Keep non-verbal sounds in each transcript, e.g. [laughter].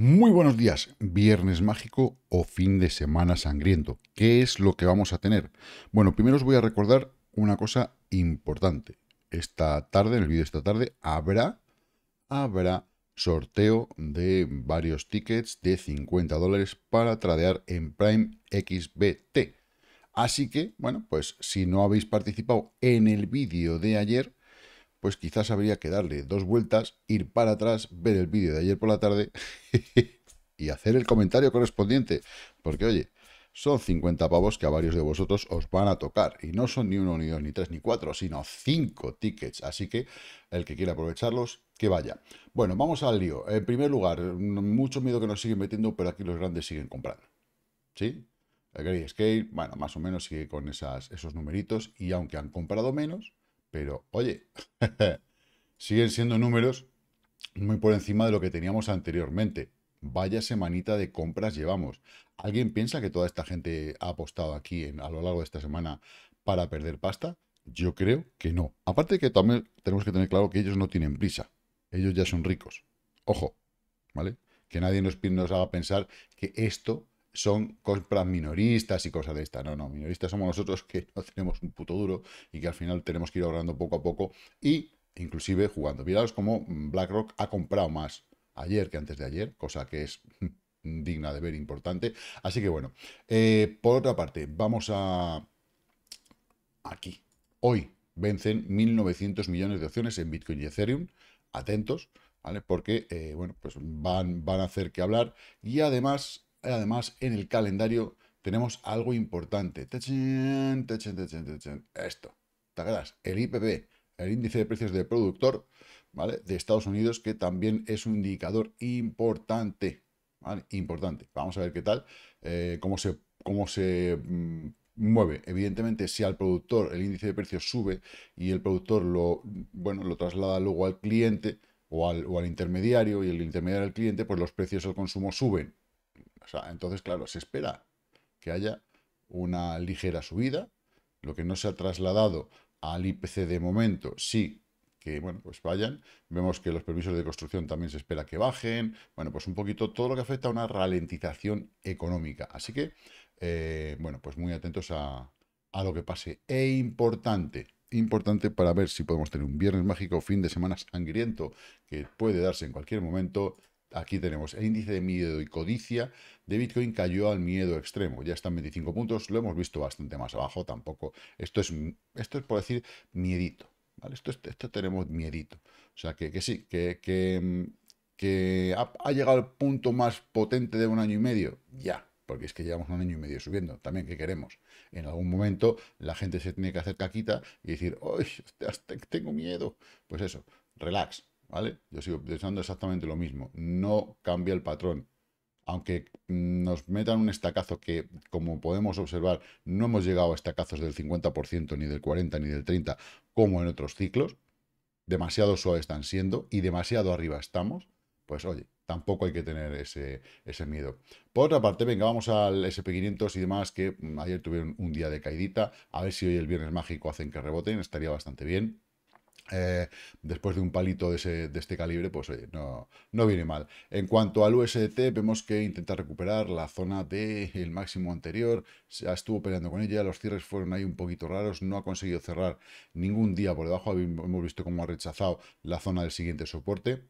Muy buenos días, viernes mágico o fin de semana sangriento. ¿Qué es lo que vamos a tener? Bueno, primero os voy a recordar una cosa importante. Esta tarde, en el vídeo de esta tarde, habrá, habrá sorteo de varios tickets de 50 dólares para tradear en Prime XBT. Así que, bueno, pues si no habéis participado en el vídeo de ayer, pues quizás habría que darle dos vueltas, ir para atrás, ver el vídeo de ayer por la tarde [laughs] y hacer el comentario correspondiente. Porque, oye, son 50 pavos que a varios de vosotros os van a tocar. Y no son ni uno, ni dos, ni tres, ni cuatro, sino cinco tickets. Así que el que quiera aprovecharlos, que vaya. Bueno, vamos al lío. En primer lugar, mucho miedo que nos siguen metiendo, pero aquí los grandes siguen comprando. ¿Sí? El Grey Scale, bueno, más o menos sigue con esas, esos numeritos. Y aunque han comprado menos, pero, oye, [laughs] siguen siendo números muy por encima de lo que teníamos anteriormente. Vaya semanita de compras llevamos. ¿Alguien piensa que toda esta gente ha apostado aquí a lo largo de esta semana para perder pasta? Yo creo que no. Aparte de que también tenemos que tener claro que ellos no tienen prisa. Ellos ya son ricos. Ojo, ¿vale? Que nadie nos, nos haga pensar que esto son compras minoristas y cosas de esta. No, no, minoristas somos nosotros que no tenemos un puto duro y que al final tenemos que ir ahorrando poco a poco y inclusive jugando. Miraos cómo BlackRock ha comprado más ayer que antes de ayer, cosa que es [laughs] digna de ver importante. Así que bueno, eh, por otra parte, vamos a... aquí. Hoy vencen 1.900 millones de opciones en Bitcoin y Ethereum. Atentos, ¿vale? Porque, eh, bueno, pues van, van a hacer que hablar. Y además, además en el calendario tenemos algo importante. Esto. ¿Te El IPP, el índice de precios del productor, ¿vale? De Estados Unidos, que también es un indicador importante. Importante. Vamos a ver qué tal, eh, cómo se, cómo se mm, mueve. Evidentemente, si al productor el índice de precios sube y el productor lo, bueno, lo traslada luego al cliente o al, o al intermediario y el intermediario al cliente, pues los precios al consumo suben entonces, claro, se espera que haya una ligera subida, lo que no se ha trasladado al IPC de momento, sí que, bueno, pues vayan. Vemos que los permisos de construcción también se espera que bajen. Bueno, pues un poquito todo lo que afecta a una ralentización económica. Así que, eh, bueno, pues muy atentos a, a lo que pase. E importante, importante para ver si podemos tener un viernes mágico, fin de semana sangriento, que puede darse en cualquier momento. Aquí tenemos el índice de miedo y codicia de Bitcoin cayó al miedo extremo. Ya están 25 puntos, lo hemos visto bastante más abajo tampoco. Esto es, esto es por decir, miedito. ¿vale? Esto, tenemos miedito. O sea, que, sí, que, que, ha, llegado al punto más potente de un año y medio. Ya, porque es que llevamos un año y medio subiendo. También, que queremos? En algún momento la gente se tiene que hacer caquita y decir, ¡Uy, tengo miedo! Pues eso, relax ¿vale? Yo sigo pensando exactamente lo mismo. No cambia el patrón. Aunque nos metan un estacazo que, como podemos observar, no hemos llegado a estacazos del 50%, ni del 40%, ni del 30%, como en otros ciclos, demasiado suave están siendo y demasiado arriba estamos, pues oye, tampoco hay que tener ese, ese, miedo. Por otra parte, venga, vamos al SP500 y demás, que mm, ayer tuvieron un día de caidita. A ver si hoy el viernes mágico hacen que reboten, estaría bastante bien. Eh, después de un palito de, este calibre, pues oye, no, no viene mal. En cuanto al USDT, vemos que intenta recuperar la zona del el máximo anterior, ya estuvo peleando con ella, los cierres fueron ahí un poquito raros, no ha conseguido cerrar ningún día por debajo, hemos visto cómo ha rechazado la zona del siguiente soporte.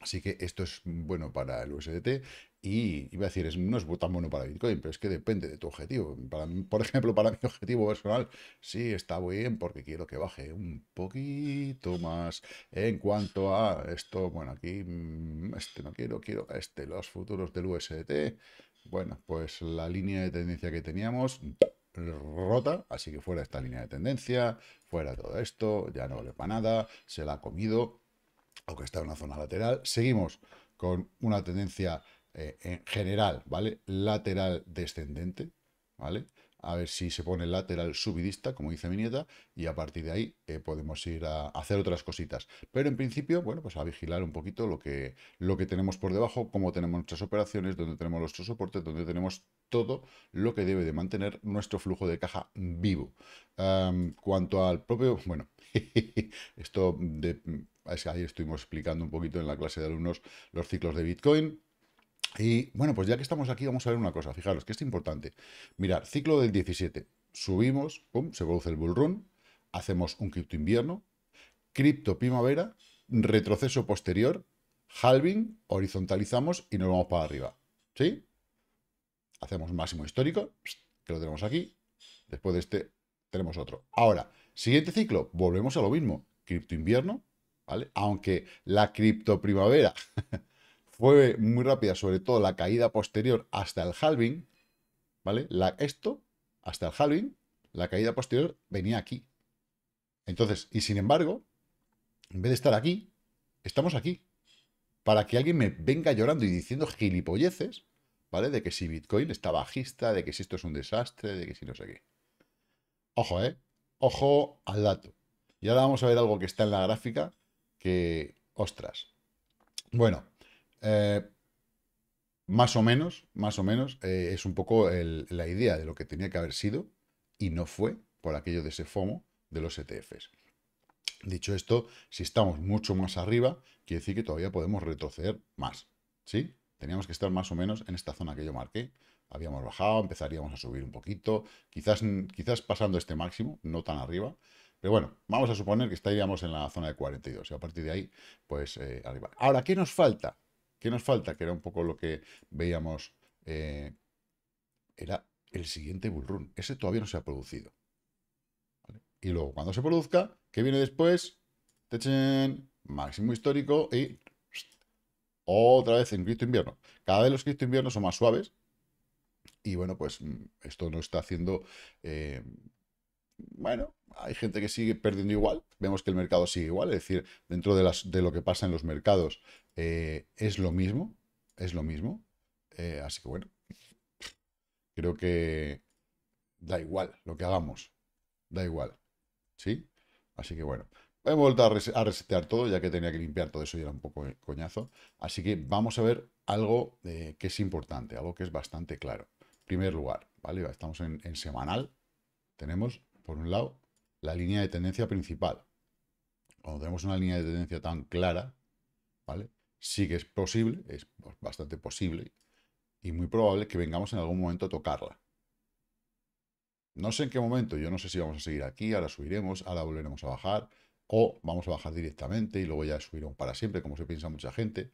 Así que esto es bueno para el USDT. Y iba a decir, es, no es tan bueno para Bitcoin, pero es que depende de tu objetivo. por [laughs] ejemplo, para mi objetivo personal, sí está bien porque quiero que baje un poquito más. En cuanto a esto, bueno, aquí, mm, este no quiero, quiero este, los futuros del USDT. Bueno, pues la línea de tendencia que teníamos rota, así que fuera esta línea de tendencia, fuera todo esto, ya no vale para nada, se la ha comido, aunque está en una zona lateral. Seguimos con una tendencia eh, en general, ¿vale? Lateral descendente, ¿vale? A ver si se pone lateral subidista, como dice mi nieta, y a partir de ahí eh, podemos ir a hacer otras cositas. Pero en principio, bueno, pues a vigilar un poquito lo que, lo que tenemos por debajo, cómo tenemos nuestras operaciones, dónde tenemos nuestro soporte dónde tenemos todo lo que debe de mantener nuestro flujo de caja vivo. Em, cuanto al propio, [laughs] bueno, esto de, es que ahí estuvimos explicando un poquito en la clase de alumnos los ciclos de Bitcoin, y bueno, pues ya que estamos aquí, vamos a ver una cosa. Fijaros que es importante. Mirar, ciclo del 17. Subimos, pum, se produce el bull run. Hacemos un cripto invierno. Cripto primavera. Retroceso posterior. Halving. Horizontalizamos y nos vamos para arriba. ¿Sí? Hacemos máximo histórico. Que lo tenemos aquí. Después de este tenemos otro. Ahora, siguiente ciclo. Volvemos a lo mismo. Cripto invierno. ¿Vale? Aunque la cripto primavera [laughs] fue muy rápida, sobre todo la caída posterior hasta el halving, ¿vale? esto, hasta el halving, la caída posterior venía aquí. Entonces, y sin embargo, en vez de estar aquí, estamos aquí. Para que alguien me venga llorando y diciendo gilipolleces, ¿vale? De que si Bitcoin está bajista, de que si esto es un desastre, de que si no sé qué. Ojo, ¿eh? Ojo al dato. Y ahora vamos a ver algo que está en la gráfica que, ostras. Bueno, eh, más o menos, más o menos, eh, es un poco la idea de lo que tenía que haber sido y no fue por aquello de ese FOMO de los ETFs. Dicho esto, si estamos mucho más arriba, quiere decir que todavía podemos retroceder más, ¿sí? Teníamos que estar más o menos en esta zona que yo marqué. Habíamos bajado, empezaríamos a subir un poquito, quizás, quizás pasando este máximo, no tan arriba, pero bueno, vamos a suponer que estaríamos en la zona de 42 y a partir de ahí, pues eh, arriba. Ahora, ¿qué nos falta? ¿Qué nos falta? Que era un poco lo que veíamos. Eh, era el siguiente bullrun. Ese todavía no se ha producido. Y luego, cuando se produzca, ¿qué viene después? ¡Techen! Máximo histórico y otra vez en cripto invierno. Cada vez los cristo inviernos son más suaves. Y bueno, pues mm, esto no está haciendo eh, bueno, hay gente que sigue perdiendo igual, vemos que el mercado sigue igual, es decir, dentro de, de lo que pasa en los mercados eh, es lo mismo, es lo mismo, eh, así que bueno, creo que da igual lo que hagamos, da igual, ¿sí? Así que bueno, he vuelto a, resetear todo, ya que tenía que limpiar todo eso y era un poco coñazo, así que vamos a ver algo eh, que es importante, algo que es bastante claro. En Primer lugar, ¿vale? Estamos en, en semanal, tenemos por un lado, la línea de tendencia principal. Cuando tenemos una línea de tendencia tan clara, ¿vale? Sí que es posible, es bastante posible y muy probable que vengamos en algún momento a tocarla. No sé en qué momento, yo no sé si vamos a seguir aquí, ahora subiremos, ahora volveremos a bajar, o vamos a bajar directamente y luego ya subiremos para siempre, como se piensa mucha gente.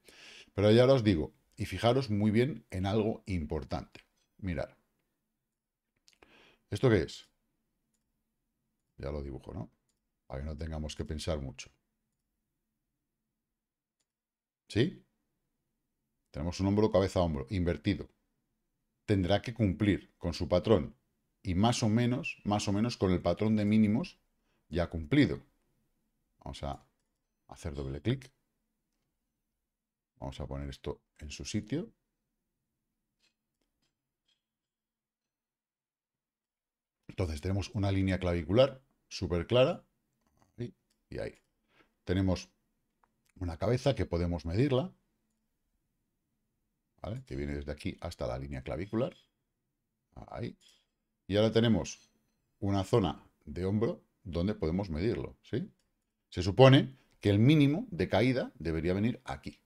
Pero ya os digo, y fijaros muy bien en algo importante. Mirar. ¿Esto qué es? Ya lo dibujo, ¿no? Para que no tengamos que pensar mucho. ¿Sí? Tenemos un hombro cabeza a hombro, invertido. Tendrá que cumplir con su patrón y más o menos, más o menos con el patrón de mínimos ya cumplido. Vamos a hacer doble clic. Vamos a poner esto en su sitio. Entonces tenemos una línea clavicular súper clara. Y, ahí. Tenemos una cabeza que podemos medirla. Que viene desde aquí hasta la línea clavicular. Ahí. Y ahora tenemos una zona de hombro donde podemos medirlo. ¿sí? Se supone que el mínimo de caída debería venir aquí.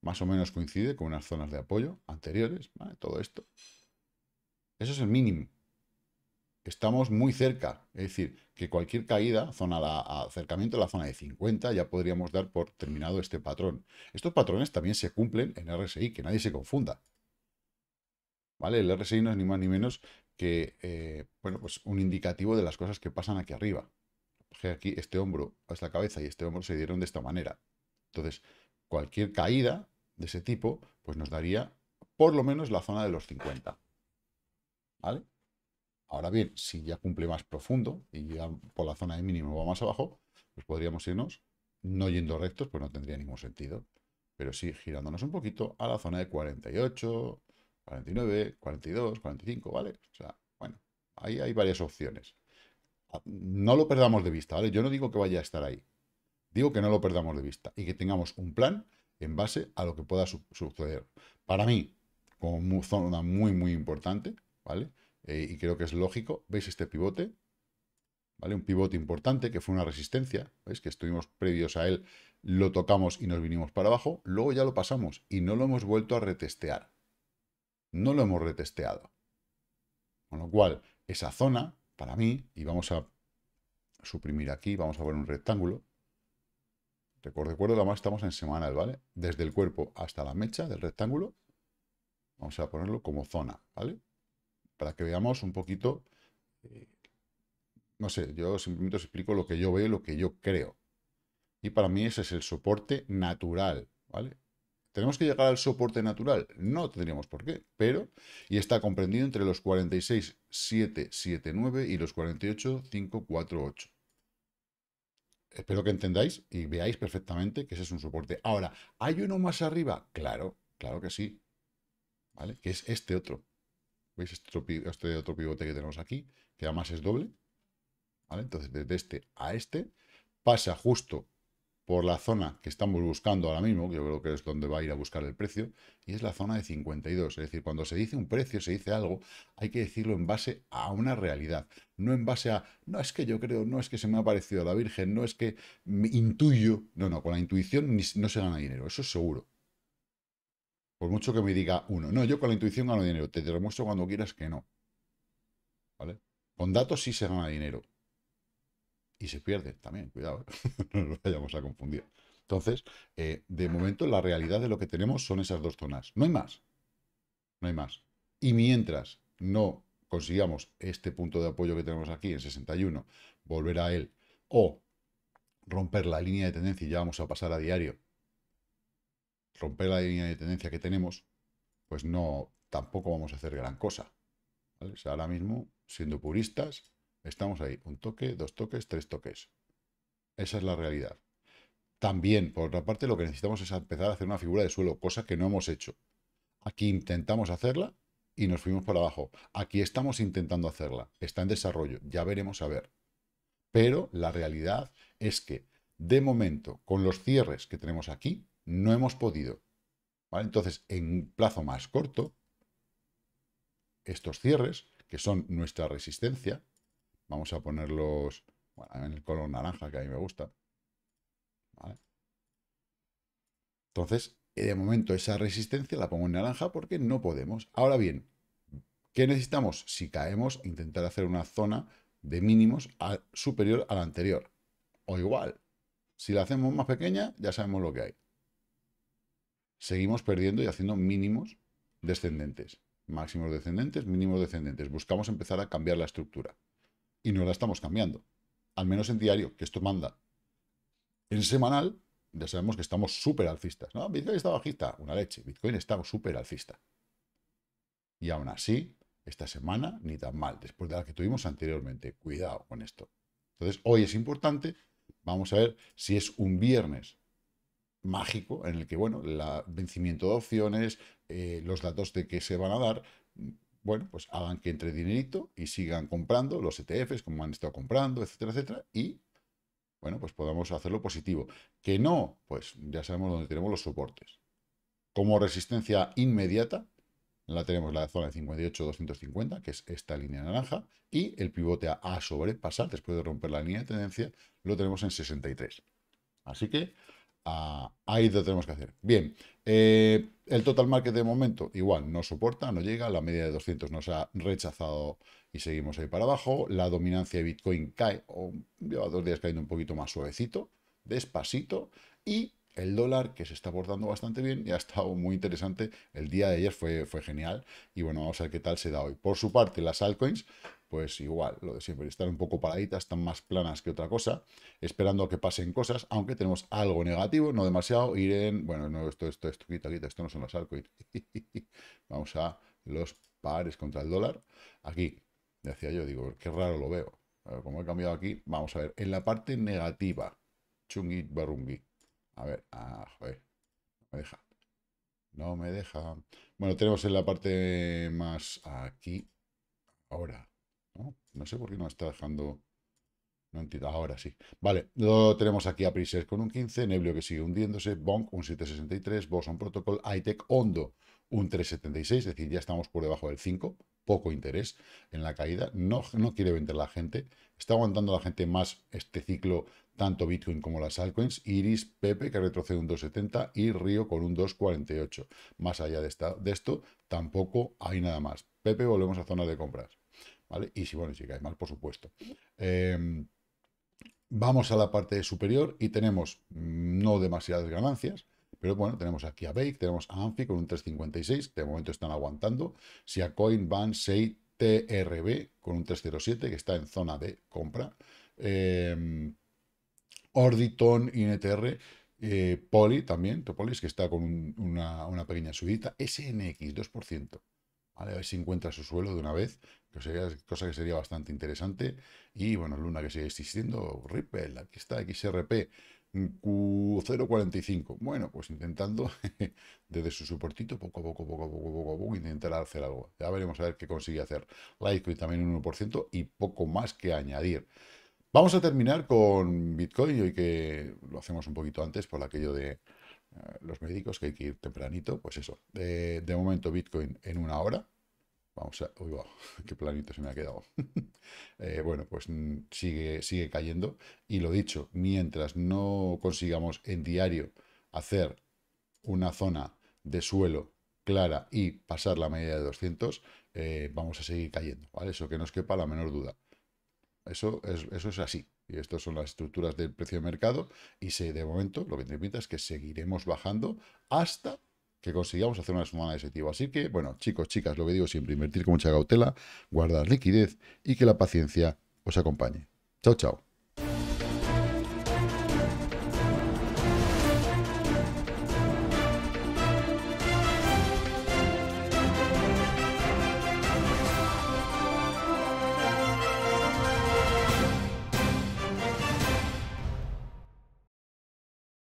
Más o menos coincide con unas zonas de apoyo anteriores, todo esto. Eso es el mínimo. Estamos muy cerca. Es decir, que cualquier caída, zona la, acercamiento a la zona de 50, ya podríamos dar por terminado este patrón. Estos patrones también se cumplen en RSI, que nadie se confunda. ¿Vale? El RSI no es ni más ni menos que eh, bueno, pues un indicativo de las cosas que pasan aquí arriba. Aquí este hombro, esta cabeza y este hombro se dieron de esta manera. Entonces, cualquier caída de ese tipo, pues nos daría por lo menos la zona de los 50. ¿Vale? Ahora bien, si ya cumple más profundo y ya por la zona de mínimo va más abajo, pues podríamos irnos no yendo rectos, pues no tendría ningún sentido. Pero sí girándonos un poquito a la zona de 48, 49, 42, 45, ¿vale? O sea, bueno, ahí hay varias opciones. Ah, no lo perdamos de vista, ¿vale? Yo no digo que vaya a estar ahí. Digo que no lo perdamos de vista y que tengamos un plan en base a lo que pueda suceder. Para mí, como zona muy, muy importante, ¿vale? Eh, y creo que es lógico. ¿Veis este pivote? ¿Vale? Un pivote importante que fue una resistencia, ¿veis? Que estuvimos previos a él, lo tocamos y nos vinimos para abajo, luego ya lo pasamos y no lo hemos vuelto a retestear. No lo hemos retesteado. Con lo cual, esa zona, para mí, y vamos a suprimir aquí, vamos a ver un rectángulo. Recuerdo, además estamos en semanal, ¿vale? Desde el cuerpo hasta la mecha del rectángulo, vamos a ponerlo como zona, ¿vale? para que veamos un poquito, eh, no sé, yo simplemente os explico lo que yo veo lo que yo creo. Y para mí ese es el soporte natural, ¿vale? ¿Tenemos que llegar al soporte natural? No tendríamos por qué, pero... Y está comprendido entre los 46,779 y los 48,548. Espero que entendáis y veáis perfectamente que ese es un soporte. Ahora, ¿hay uno más arriba? Claro, claro que sí. ¿Vale? Que es este otro. ¿Veis este, este, otro pivote que tenemos aquí? Que además es doble. Entonces, desde este a este, pasa justo por la zona que estamos buscando ahora mismo, que yo creo que es donde va a ir a buscar el precio, y es la zona de 52. Es decir, cuando se dice un precio, se dice algo, hay que decirlo en base a una realidad, no en base a, no es que yo creo, no es que se me ha parecido a la Virgen, no es que intuyo, no, no, con la intuición no se gana dinero, eso es seguro. Por mucho que me diga uno, no, yo con la intuición gano dinero, te demuestro cuando quieras que no. ¿Vale? Con datos sí se gana dinero. Y se pierde también, cuidado, [laughs] no nos vayamos a confundir. Entonces, eh, de momento la realidad de lo que tenemos son esas dos zonas. No hay más. No hay más. Y mientras no consigamos este punto de apoyo que tenemos aquí en 61, volver a él o romper la línea de tendencia y ya vamos a pasar a diario romper la línea de tendencia que tenemos, pues no, tampoco vamos a hacer gran cosa. ahora mismo, siendo puristas, estamos ahí, un toque, dos toques, tres toques. Esa es la realidad. También, por otra parte, lo que necesitamos es empezar a hacer una figura de suelo, cosa que no hemos hecho. Aquí intentamos hacerla y nos fuimos para abajo. Aquí estamos intentando hacerla. Está en desarrollo. Ya veremos a ver. Pero la realidad es que, de momento, con los cierres que tenemos aquí, no hemos podido. Entonces, en un plazo más corto, estos cierres, que son nuestra resistencia, vamos a ponerlos en el color naranja, que a mí me gusta. Entonces, de momento esa resistencia la pongo en naranja porque no podemos. Ahora bien, ¿qué necesitamos? Si caemos, intentar hacer una zona de mínimos superior a la anterior. O igual, si la hacemos más pequeña, ya sabemos lo que hay seguimos perdiendo y haciendo mínimos descendentes. Máximos descendentes, mínimos descendentes. Buscamos empezar a cambiar la estructura. Y no la estamos cambiando. Al menos en diario, que esto manda. En semanal, ya sabemos que estamos súper alcistas. ¿no? Bitcoin está bajista, una leche. Bitcoin está súper alcista. Y aún así, esta semana ni tan mal, después de la que tuvimos anteriormente. Cuidado con esto. Entonces, hoy es importante. Vamos a ver si es un viernes mágico en el que, bueno, el vencimiento de opciones, eh, los datos de que se van a dar, bueno, pues hagan que entre dinerito y sigan comprando los ETFs como han estado comprando, etcétera, etcétera, y, bueno, pues podamos hacerlo positivo. Que no, pues ya sabemos dónde tenemos los soportes. Como resistencia inmediata, la tenemos la zona de 58-250, que es esta línea naranja, y el pivote a, sobrepasar, después de romper la línea de tendencia, lo tenemos en 63. Así que ahí lo tenemos que hacer. Bien, eh, el total market de momento igual no soporta, no llega, la media de 200 nos ha rechazado y seguimos ahí para abajo. La dominancia de Bitcoin cae, o lleva dos días cayendo un poquito más suavecito, despacito, y el dólar, que se está portando bastante bien y ha estado muy interesante. El día de ayer fue, fue genial. Y bueno, vamos a ver qué tal se da hoy. Por su parte, las altcoins, pues igual, lo de siempre, están un poco paraditas, están más planas que otra cosa, esperando a que pasen cosas, aunque tenemos algo negativo, no demasiado, ir en... Bueno, no, esto, esto, esto, quita, quita, esto no son las altcoins. [laughs] vamos a los pares contra el dólar. Aquí, decía yo, digo, qué raro lo veo. como he cambiado aquí, vamos a ver, en la parte negativa, chungi barungi, a ver, ah, joder, no me deja. No me deja. Bueno, tenemos en la parte más aquí, ahora. No, sé por qué no está dejando... No entiendo, ahora sí. Vale, lo tenemos aquí a Prises con un 15, Neblio que sigue hundiéndose, Bonk un 763, Boson Protocol, ITEC Hondo un 376, es decir, ya estamos por debajo del 5, poco interés en la caída, no, no quiere vender la gente, está aguantando la gente más este ciclo, tanto Bitcoin como las altcoins, Iris, Pepe que retrocede un 2,70 y Río con un 2,48. Más allá de, esto, tampoco hay nada más. Pepe, volvemos a zona de compras. ¿Vale? Y si, bueno, si cae mal, por supuesto. Em, vamos a la parte superior y tenemos mm, no demasiadas ganancias, pero bueno, tenemos aquí a Bake, tenemos a ANFI con un 3.56, que de momento están aguantando. Si a Coin, Van, TRB con un 307 que está en zona de compra. Em, Orditon, INTR, eh, Poli también, Topolis, que está con una, pequeña subida. SNX, 2%. Vale, a ver si encuentra su suelo de una vez, que sería cosa que sería bastante interesante. Y bueno, Luna que sigue existiendo, Ripple, aquí está, XRP, Q0.45. Bueno, pues intentando [laughs] desde su soportito, poco a poco, poco a poco, poco a poco, intentar hacer algo. Ya veremos a ver qué consigue hacer. Litecoin también un 1% y poco más que añadir. Vamos a terminar con Bitcoin, hoy que lo hacemos un poquito antes por aquello de eh, los médicos que hay que ir tempranito. Pues eso, eh, de momento Bitcoin en una hora, Vamos a... [laughs] qué planito se me ha quedado. [laughs] Eh, bueno, pues sigue, sigue cayendo. Y lo dicho, mientras no consigamos en diario hacer una zona de suelo clara y pasar la media de 200, eh, vamos a seguir cayendo, ¿vale? Eso que nos quepa la menor duda. Eso es, eso es así. Y estas son las estructuras del precio de mercado. Y de momento, lo que te invita es que seguiremos bajando hasta que consigamos hacer una semana de ese tipo. Así que, bueno, chicos, chicas, lo que digo siempre, invertir con mucha cautela, guardar liquidez y que la paciencia os acompañe. Chao, chao.